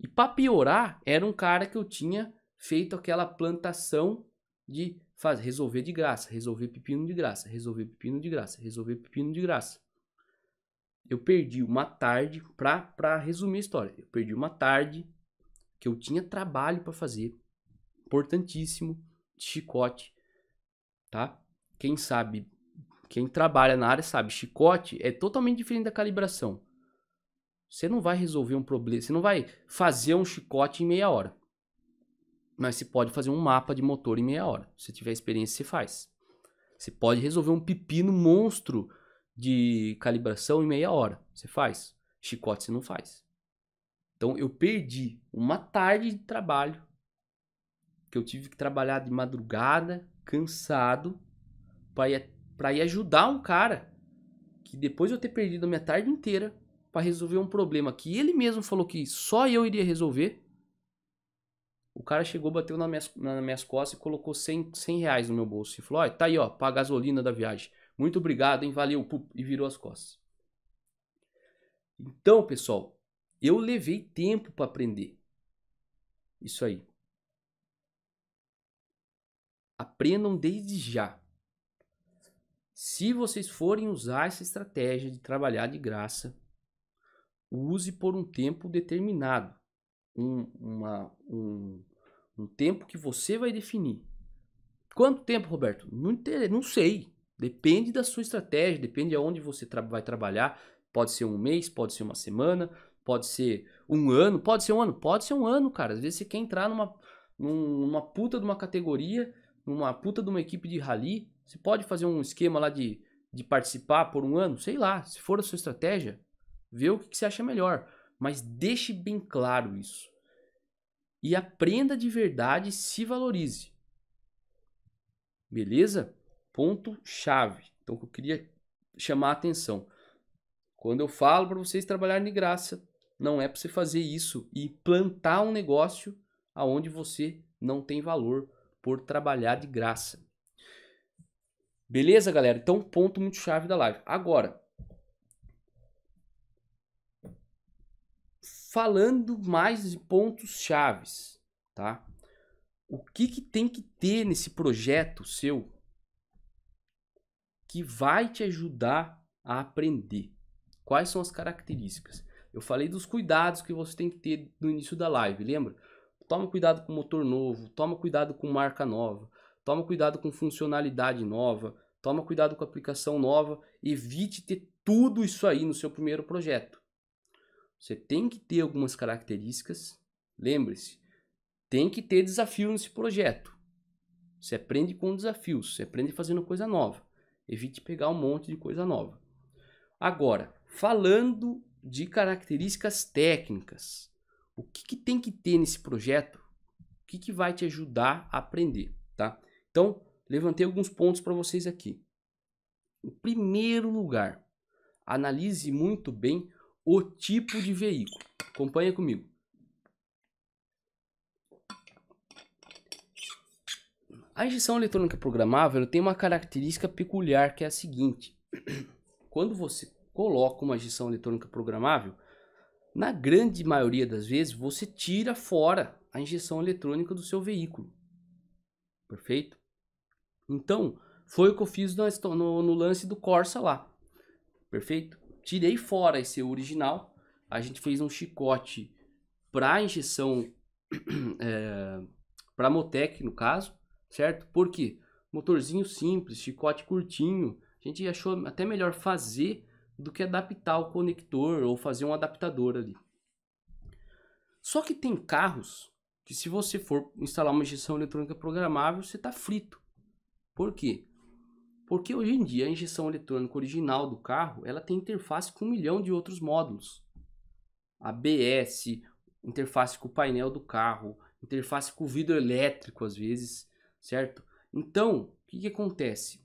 E para piorar, era um cara que eu tinha feito aquela plantação de resolver de graça, resolver pepino de graça, resolver pepino de graça, resolver pepino de graça. Eu perdi uma tarde pra, pra resumir a história. Eu perdi uma tarde que eu tinha trabalho para fazer, importantíssimo, de chicote, tá? quem sabe, quem trabalha na área sabe, chicote é totalmente diferente da calibração. Você não vai resolver um problema, você não vai fazer um chicote em meia hora. Mas você pode fazer um mapa de motor em meia hora. Se tiver experiência, você faz. Você pode resolver um pepino monstro de calibração em meia hora. Você faz. Chicote você não faz. Então eu perdi uma tarde de trabalho que eu tive que trabalhar de madrugada, cansado, para ir, pra ir ajudar um cara que depois eu ter perdido a minha tarde inteira para resolver um problema que ele mesmo falou que só eu iria resolver. O cara chegou, bateu nas minhas, nas minhas costas e colocou 100, 100 reais no meu bolso. E falou: Ó, tá aí, ó, pra gasolina da viagem. Muito obrigado, hein, valeu. Pup, e virou as costas. Então, pessoal, eu levei tempo para aprender. Isso aí. Aprendam desde já. Se vocês forem usar essa estratégia de trabalhar de graça, use por um tempo determinado, um, uma, um, um tempo que você vai definir. Quanto tempo, Roberto? Não, não sei. Depende da sua estratégia, depende de onde você tra vai trabalhar. Pode ser um mês, pode ser uma semana, pode ser um ano, pode ser um ano, pode ser um ano, cara. Às vezes você quer entrar numa, numa puta de uma categoria, numa puta de uma equipe de rally você pode fazer um esquema lá de, de participar por um ano, sei lá, se for a sua estratégia, vê o que, que você acha melhor. Mas deixe bem claro isso. E aprenda de verdade e se valorize. Beleza? Ponto chave. Então eu queria chamar a atenção. Quando eu falo para vocês trabalharem de graça, não é para você fazer isso e plantar um negócio aonde você não tem valor por trabalhar de graça. Beleza, galera? Então, ponto muito chave da live. Agora, falando mais de pontos chaves, tá? O que, que tem que ter nesse projeto seu que vai te ajudar a aprender? Quais são as características? Eu falei dos cuidados que você tem que ter no início da live, lembra? Toma cuidado com motor novo, toma cuidado com marca nova, Toma cuidado com funcionalidade nova, toma cuidado com aplicação nova, evite ter tudo isso aí no seu primeiro projeto. Você tem que ter algumas características, lembre-se, tem que ter desafio nesse projeto. Você aprende com desafios, você aprende fazendo coisa nova. Evite pegar um monte de coisa nova. Agora, falando de características técnicas, o que, que tem que ter nesse projeto? O que, que vai te ajudar a aprender? Tá? Então, levantei alguns pontos para vocês aqui. Em primeiro lugar, analise muito bem o tipo de veículo. Acompanhe comigo. A injeção eletrônica programável tem uma característica peculiar que é a seguinte: *clears throat* quando você coloca uma injeção eletrônica programável, na grande maioria das vezes você tira fora a injeção eletrônica do seu veículo. Perfeito? Então, foi o que eu fiz no, no, no lance do Corsa lá. Perfeito? Tirei fora esse original. A gente fez um chicote para injeção, é, *clears throat* eh, para Motec, no caso, certo? Por quê? Motorzinho simples, chicote curtinho. A gente achou até melhor fazer do que adaptar o conector ou fazer um adaptador ali. Só que tem carros que se você for instalar uma injeção eletrônica programável, você está frito. Por quê? Porque hoje em dia a injeção eletrônica original do carro ela tem interface com um milhão de outros módulos. ABS, interface com o painel do carro, interface com o vidro elétrico às vezes, certo? Então, o que, que acontece?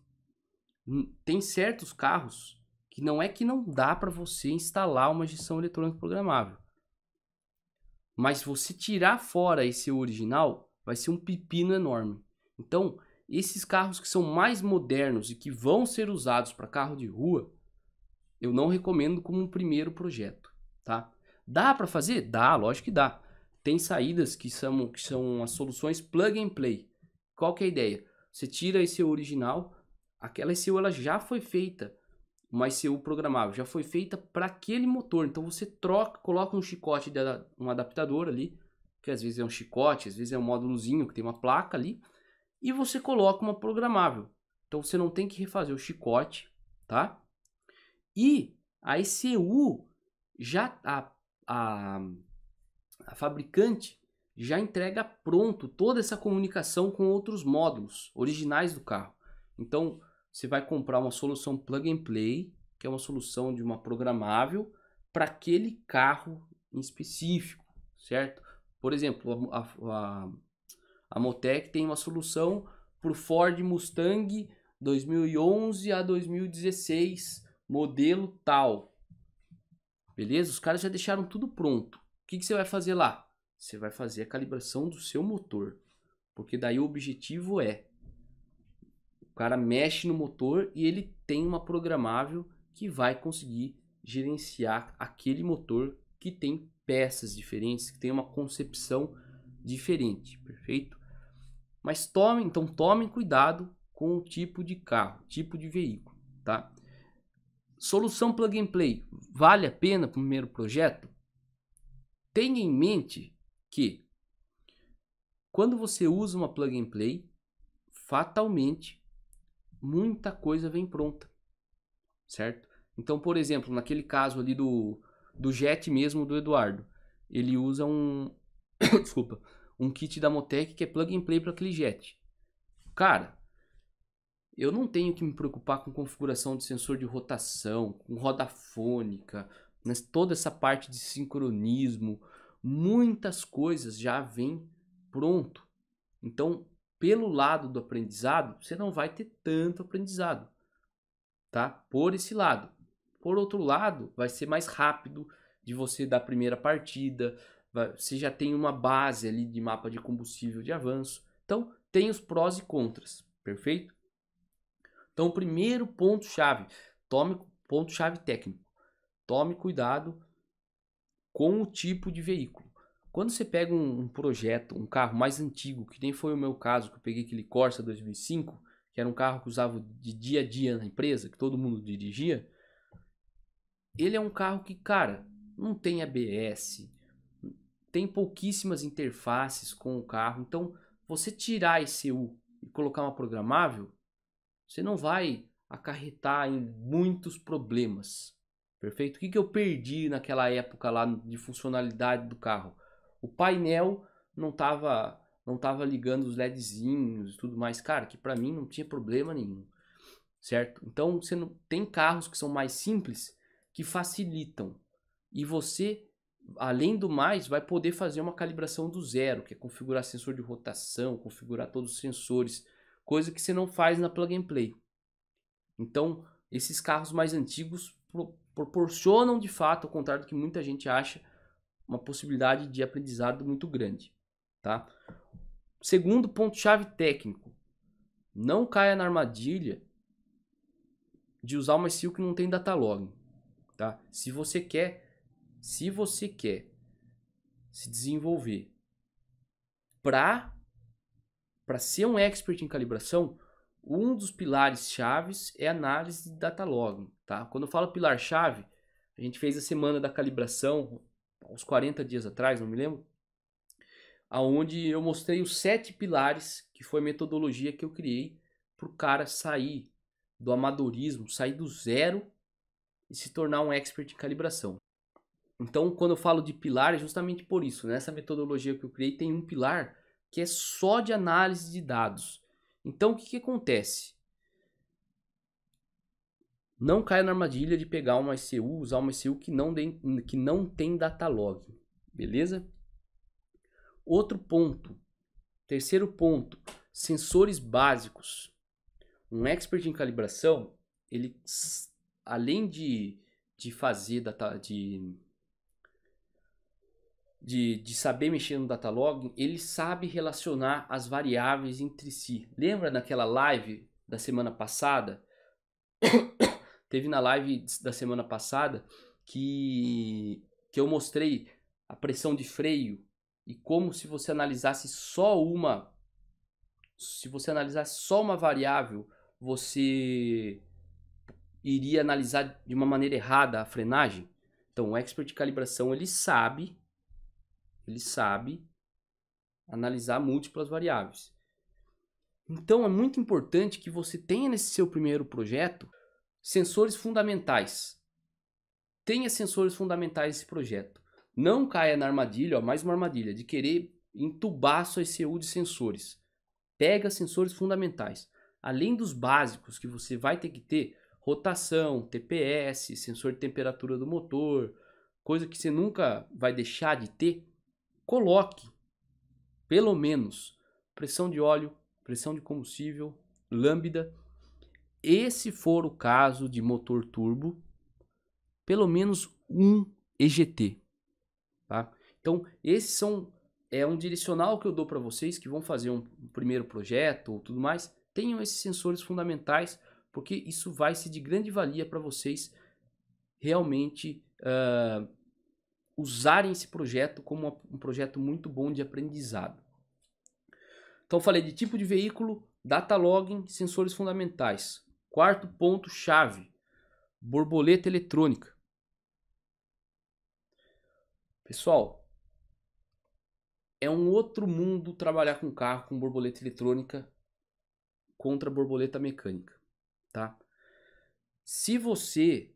Tem certos carros que não é que não dá para você instalar uma injeção eletrônica programável. Mas se você tirar fora esse original, vai ser um pepino enorme. Então, esses carros que são mais modernos e que vão ser usados para carro de rua, eu não recomendo como um primeiro projeto, tá? Dá para fazer? Dá, lógico que dá. Tem saídas que são, que são as soluções plug and play. Qual que é a ideia? Você tira esse original, aquela ECU ela já foi feita, uma ECU programável, já foi feita para aquele motor. Então você troca, coloca um chicote, de, um adaptador ali, que às vezes é um chicote, às vezes é um módulozinho que tem uma placa ali, e você coloca uma programável. Então você não tem que refazer o chicote, tá? E a ECU já a, a, a fabricante já entrega pronto toda essa comunicação com outros módulos originais do carro. Então você vai comprar uma solução plug and play, que é uma solução de uma programável para aquele carro em específico, certo? Por exemplo, a, a, a Motec tem uma solução para o Ford Mustang 2011 a 2016, modelo tal. Beleza? Os caras já deixaram tudo pronto. O que, que você vai fazer lá? Você vai fazer a calibração do seu motor. Porque daí o objetivo é o cara mexe no motor e ele tem uma programável que vai conseguir gerenciar aquele motor que tem peças diferentes, que tem uma concepção diferente, perfeito? Mas tome, então tomem cuidado com o tipo de carro, tipo de veículo, tá? Solução plug and play, vale a pena para o primeiro projeto? Tenha em mente que quando você usa uma plug and play, fatalmente muita coisa vem pronta, certo? Então, por exemplo, naquele caso ali do, do jet mesmo do Eduardo, ele usa um. *coughs* Desculpa um kit da Motec que é plug and play para aquele jet. Cara, eu não tenho que me preocupar com configuração de sensor de rotação, com roda fônica, toda essa parte de sincronismo, muitas coisas já vem pronto. Então, pelo lado do aprendizado, você não vai ter tanto aprendizado, tá? Por esse lado. Por outro lado, vai ser mais rápido de você dar a primeira partida, você já tem uma base ali de mapa de combustível de avanço. Então, tem os prós e contras, perfeito? Então, o primeiro ponto-chave, tome ponto-chave técnico. Tome cuidado com o tipo de veículo. Quando você pega um, um projeto, um carro mais antigo, que nem foi o meu caso, que eu peguei aquele Corsa 2005, que era um carro que usava de dia a dia na empresa, que todo mundo dirigia, ele é um carro que, cara, não tem ABS, tem pouquíssimas interfaces com o carro. Então, você tirar esse U e colocar uma programável, você não vai acarretar em muitos problemas. Perfeito? O que, que eu perdi naquela época lá de funcionalidade do carro? O painel não estava não tava ligando os LEDzinhos e tudo mais. Cara, que para mim não tinha problema nenhum. Certo? Então, você não, tem carros que são mais simples que facilitam. E você além do mais, vai poder fazer uma calibração do zero, que é configurar sensor de rotação, configurar todos os sensores, coisa que você não faz na plug and play. Então, esses carros mais antigos pro proporcionam de fato, ao contrário do que muita gente acha, uma possibilidade de aprendizado muito grande, tá? Segundo ponto chave técnico. Não caia na armadilha de usar uma SEAL que não tem data login, tá? Se você quer se você quer se desenvolver para para ser um expert em calibração, um dos pilares chaves é análise de data logging, tá? Quando eu falo pilar chave, a gente fez a semana da calibração uns 40 dias atrás, não me lembro, aonde eu mostrei os sete pilares que foi a metodologia que eu criei para o cara sair do amadorismo, sair do zero e se tornar um expert em calibração. Então, quando eu falo de pilar, é justamente por isso. Nessa né? metodologia que eu criei, tem um pilar que é só de análise de dados. Então, o que, que acontece? Não caia na armadilha de pegar uma ICU, usar uma ICU que não, de, que não tem data log, beleza? Outro ponto, terceiro ponto, sensores básicos. Um expert em calibração, ele além de, de fazer data, de de, de saber mexer no datalog, ele sabe relacionar as variáveis entre si. Lembra naquela live da semana passada? *coughs* Teve na live da semana passada que, que eu mostrei a pressão de freio e como se você analisasse só uma se você analisasse só uma variável, você iria analisar de uma maneira errada a frenagem. Então, o expert de calibração ele sabe ele sabe analisar múltiplas variáveis. Então é muito importante que você tenha nesse seu primeiro projeto sensores fundamentais. Tenha sensores fundamentais esse projeto. Não caia na armadilha, ó, mais uma armadilha, de querer entubar sua ECU de sensores. Pega sensores fundamentais. Além dos básicos que você vai ter que ter, rotação, TPS, sensor de temperatura do motor, coisa que você nunca vai deixar de ter, coloque pelo menos pressão de óleo, pressão de combustível, lambda. se for o caso de motor turbo, pelo menos um EGT, tá? Então, esses são é um direcional que eu dou para vocês que vão fazer um, um primeiro projeto ou tudo mais. Tenham esses sensores fundamentais, porque isso vai ser de grande valia para vocês realmente uh, usarem esse projeto como um projeto muito bom de aprendizado. Então falei de tipo de veículo, data logging, sensores fundamentais. Quarto ponto chave, borboleta eletrônica. Pessoal, é um outro mundo trabalhar com carro com borboleta eletrônica contra borboleta mecânica, tá? Se você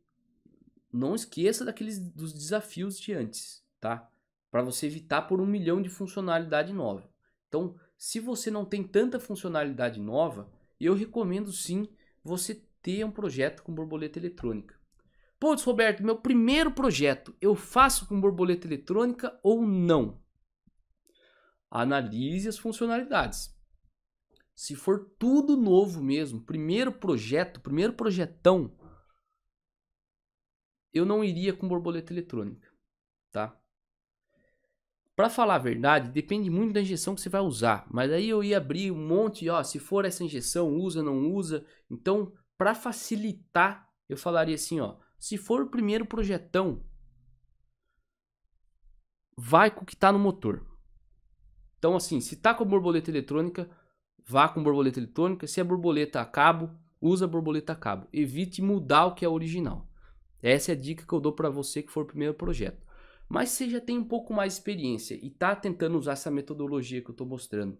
não esqueça daqueles dos desafios de antes, tá? Para você evitar por um milhão de funcionalidade nova. Então, se você não tem tanta funcionalidade nova, eu recomendo sim você ter um projeto com borboleta eletrônica. Putz, Roberto, meu primeiro projeto, eu faço com borboleta eletrônica ou não? Analise as funcionalidades. Se for tudo novo mesmo, primeiro projeto, primeiro projetão, eu não iria com borboleta eletrônica, tá? Para falar a verdade, depende muito da injeção que você vai usar, mas aí eu ia abrir um monte, ó, se for essa injeção, usa, não usa. Então, para facilitar, eu falaria assim, ó, se for o primeiro projetão, vai com o que tá no motor. Então, assim, se tá com borboleta eletrônica, vá com borboleta eletrônica. Se é borboleta a cabo, usa a borboleta a cabo. Evite mudar o que é original. Essa é a dica que eu dou para você que for o primeiro projeto. Mas você já tem um pouco mais de experiência e está tentando usar essa metodologia que eu estou mostrando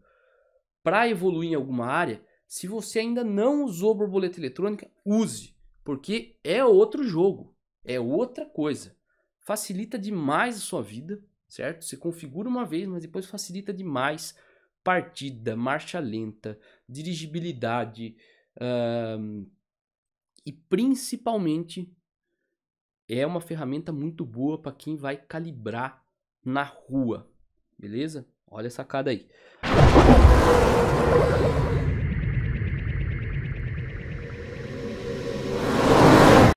para evoluir em alguma área, se você ainda não usou borboleta eletrônica, use, porque é outro jogo, é outra coisa. Facilita demais a sua vida, certo? Você configura uma vez, mas depois facilita demais partida, marcha lenta, dirigibilidade e principalmente é uma ferramenta muito boa para quem vai calibrar na rua, beleza? Olha a sacada aí.